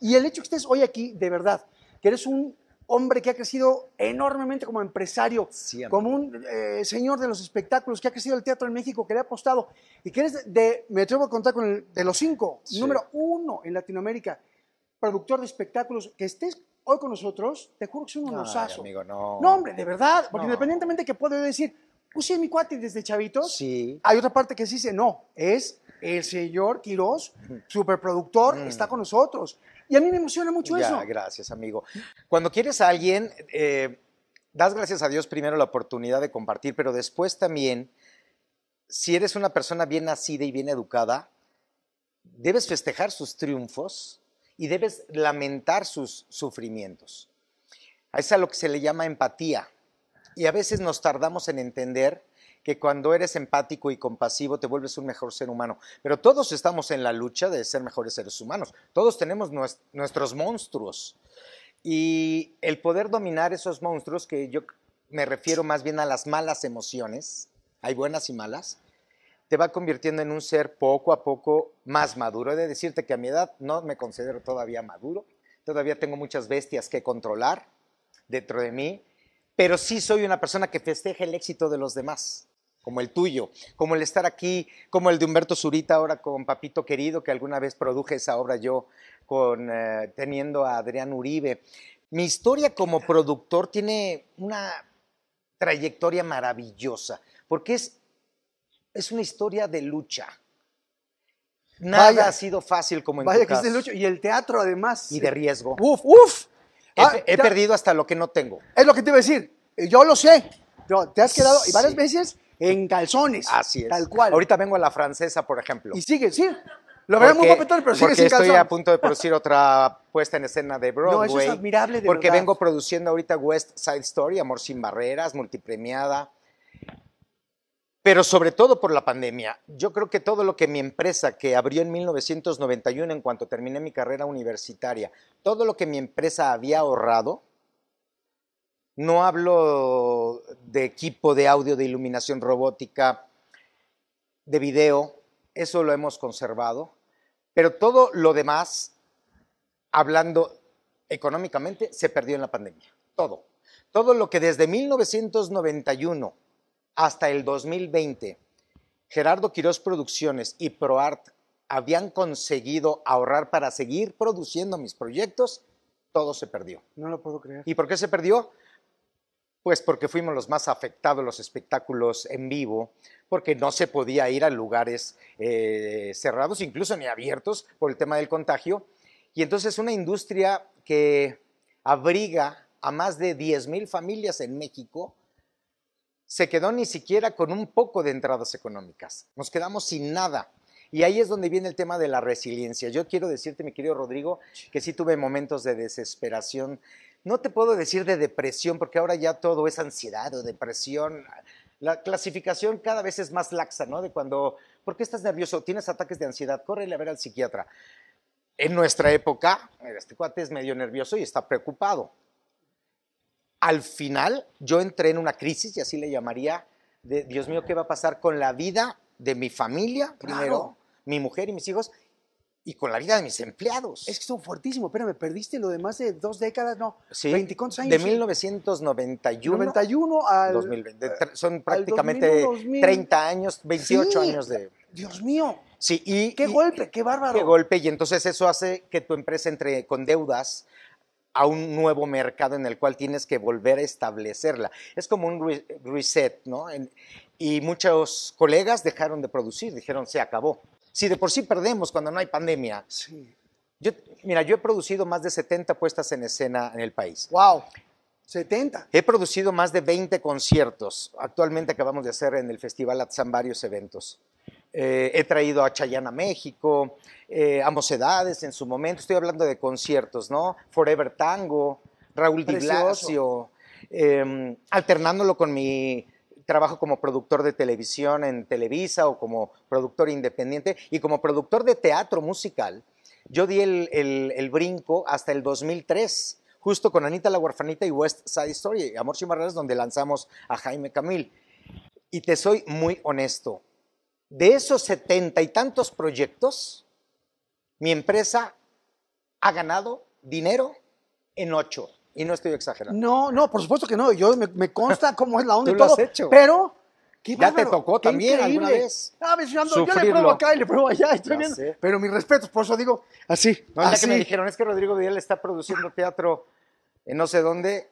Y el hecho que estés hoy aquí, de verdad, que eres un hombre que ha crecido enormemente como empresario, como un eh, señor de los espectáculos, que ha crecido el teatro en México, que le ha apostado y que eres de, me atrevo a contar con el de los cinco, número uno en Latinoamérica, productor de espectáculos, que estés hoy con nosotros, te juro que es un honosazo. no. No, hombre, de verdad, porque independientemente que pueda decir, pues sí, mi cuate desde chavitos, hay otra parte que sí dice, no, es el señor Quiroz, superproductor, mm. está con nosotros. Y a mí me emociona mucho ya, eso. Gracias, amigo. Cuando quieres a alguien, eh, das gracias a Dios primero la oportunidad de compartir, pero después también, si eres una persona bien nacida y bien educada, debes festejar sus triunfos y debes lamentar sus sufrimientos. A es a lo que se le llama empatía. Y a veces nos tardamos en entender que cuando eres empático y compasivo te vuelves un mejor ser humano. Pero todos estamos en la lucha de ser mejores seres humanos. Todos tenemos nuestros monstruos. Y el poder dominar esos monstruos, que yo me refiero más bien a las malas emociones, hay buenas y malas, te va convirtiendo en un ser poco a poco más maduro. He de decirte que a mi edad no me considero todavía maduro, todavía tengo muchas bestias que controlar dentro de mí, pero sí soy una persona que festeja el éxito de los demás como el tuyo, como el estar aquí, como el de Humberto Zurita ahora con Papito Querido, que alguna vez produje esa obra yo con, eh, teniendo a Adrián Uribe. Mi historia como productor tiene una trayectoria maravillosa, porque es, es una historia de lucha. Nada ha sido fácil como en Vaya que es de lucha. Y el teatro, además. Y de riesgo. Uf, uf. He, ah, perdido hasta lo que no tengo. Es lo que te iba a decir. Yo lo sé. Te has quedado, y varias veces en calzones. Así Tal cual. Ahorita vengo a la francesa, por ejemplo. Y sigue, sí. Lo veo muy guapetón, pero sigue sin calzón. estoy a punto de producir otra puesta en escena de Broadway. No, eso es admirable, de Porque vengo produciendo ahorita West Side Story, Amor sin Barreras, multipremiada. Pero sobre todo por la pandemia. Yo creo que todo lo que mi empresa, que abrió en 1991 en cuanto terminé mi carrera universitaria, todo lo que mi empresa había ahorrado, no hablo de equipo de audio, de iluminación robótica, de video, eso lo hemos conservado, pero todo lo demás, hablando económicamente, se perdió en la pandemia, todo. Todo lo que desde 1991 hasta el 2020 Gerardo Quirós Producciones y ProArt habían conseguido ahorrar para seguir produciendo mis proyectos, todo se perdió. No lo puedo creer. ¿Y por qué se perdió? Pues porque fuimos los más afectados los espectáculos en vivo, porque no se podía ir a lugares eh, cerrados, incluso ni abiertos, por el tema del contagio. Y entonces una industria que abriga a más de 10.000 familias en México, se quedó ni siquiera con un poco de entradas económicas. Nos quedamos sin nada. Y ahí es donde viene el tema de la resiliencia. Yo quiero decirte, mi querido Rodrigo, que sí tuve momentos de desesperación no te puedo decir de depresión, porque ahora ya todo es ansiedad o depresión. La clasificación cada vez es más laxa, ¿no? De cuando, ¿por qué estás nervioso? ¿Tienes ataques de ansiedad? Córrele a ver al psiquiatra. En nuestra época, este cuate es medio nervioso y está preocupado. Al final, yo entré en una crisis, y así le llamaría, de Dios mío, ¿qué va a pasar con la vida de mi familia primero, mi mujer y mis hijos? y con la vida de mis empleados. Es que estuvo fuertísimo, Pero me perdiste lo de más de dos décadas, no, sí, años. De 1991 91 al 2020, son prácticamente 30 años, 28 años de... Dios mío. Sí, y... Qué golpe, qué bárbaro. Qué golpe, y entonces eso hace que tu empresa entre con deudas a un nuevo mercado en el cual tienes que volver a establecerla. Es como un reset, ¿no? y muchos colegas dejaron de producir, dijeron, se acabó. Si de por sí perdemos cuando no hay pandemia. Sí. mira, yo he producido más de 70 puestas en escena en el país. ¡Wow! 70. He producido más de 20 conciertos. Actualmente acabamos de hacer en el Festival Atzán varios eventos. Eh, he traído a Chayana México, eh, a Mocedades en su momento. Estoy hablando de conciertos, ¿no? Forever Tango, Raúl Di Blasio, em, alternándolo con mi trabajo como productor de televisión en Televisa o como productor independiente y como productor de teatro musical, yo di el, brinco hasta el 2003, justo con Anita la Huerfanita y West Side Story, Amor sin Barreras, donde lanzamos a Jaime Camil. Y te soy muy honesto, de esos setenta y tantos proyectos, mi empresa ha ganado dinero en ocho. Y no estoy exagerando. No, no, por supuesto que no. Yo me, consta cómo es la onda y todo. Lo has hecho. Pero ya te tocó también alguna vez. Ah, yo, ando, yo, le pruebo acá y le pruebo allá. Pero mis respetos, por eso digo así. No, así. que me dijeron, es que Rodrigo Vidal está produciendo teatro en no sé dónde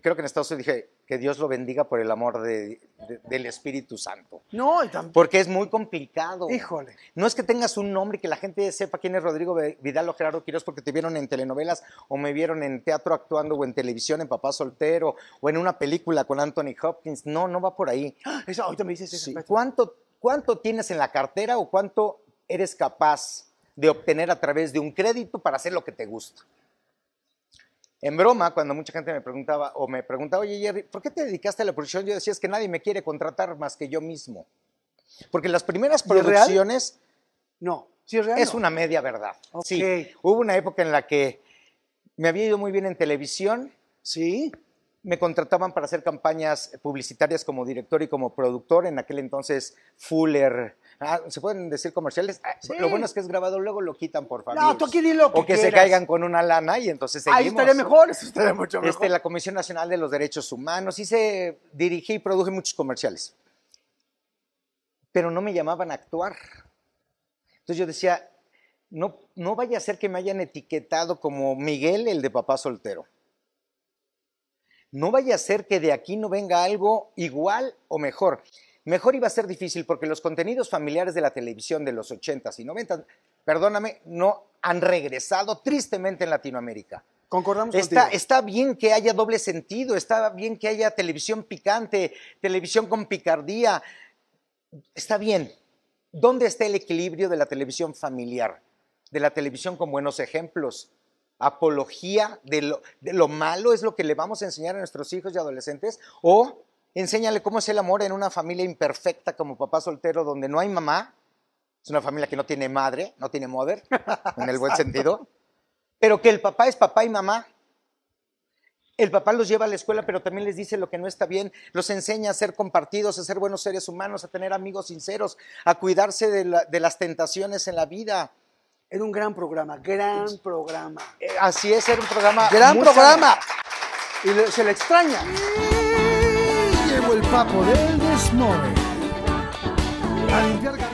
creo que en Estados Unidos dije que Dios lo bendiga por el amor del Espíritu Santo. No, también. Porque es muy complicado. Híjole. No es que tengas un nombre y que la gente sepa quién es Rodrigo Vidal o Gerardo Quiroz porque te vieron en telenovelas o me vieron en teatro actuando o en televisión en Papá Soltero o en una película con Anthony Hopkins. No, no va por ahí. ¡Ah! Eso ahorita me dices eso. ¿Cuánto, ¿Cuánto tienes en la cartera o cuánto eres capaz de obtener a través de un crédito para hacer lo que te gusta? en broma, cuando mucha gente me preguntaba o me preguntaba, oye Jerry, ¿por qué te dedicaste a la producción? Yo decía, es que nadie me quiere contratar más que yo mismo. Porque las primeras producciones... No, es, una media verdad. Sí, hubo una época en la que me había ido muy bien en televisión. Sí. Me contrataban para hacer campañas publicitarias como director y como productor. En aquel entonces, Fuller, Ah, ¿Se pueden decir comerciales? Ah, lo bueno es que es grabado, luego lo quitan, por favor. No, tú aquí di O que se caigan con una lana y entonces seguimos. Ahí estaría mejor, eso estaría mucho mejor. Este, la Comisión Nacional de los Derechos Humanos, hice, dirigí y produje muchos comerciales. Pero no me llamaban a actuar. Entonces yo decía, no, no vaya a ser que me hayan etiquetado como Miguel, el de papá soltero no vaya a ser que de aquí no venga algo igual o mejor mejor iba a ser difícil porque los contenidos familiares de la televisión de los 80s y 90s, perdóname, no han regresado tristemente en Latinoamérica. Concordamos está, Está bien que haya doble sentido, está bien que haya televisión picante, televisión con picardía. Está bien. ¿Dónde está el equilibrio de la televisión familiar? De la televisión con buenos ejemplos. Apología de lo, de lo malo es lo que le vamos a enseñar a nuestros hijos y adolescentes o Enséñale cómo es el amor en una familia imperfecta como papá soltero donde no hay mamá. Es una familia que no tiene madre, no tiene mother, en el buen sentido. Pero que el papá es papá y mamá. El papá los lleva a la escuela, pero también les dice lo que no está bien, los enseña a ser compartidos, a ser buenos seres humanos, a tener amigos sinceros, a cuidarse de, las tentaciones en la vida. Era un gran programa, gran programa. Eh, así es, era un programa. Gran programa. Y se le extraña llegó el papo del desmove. A limpiar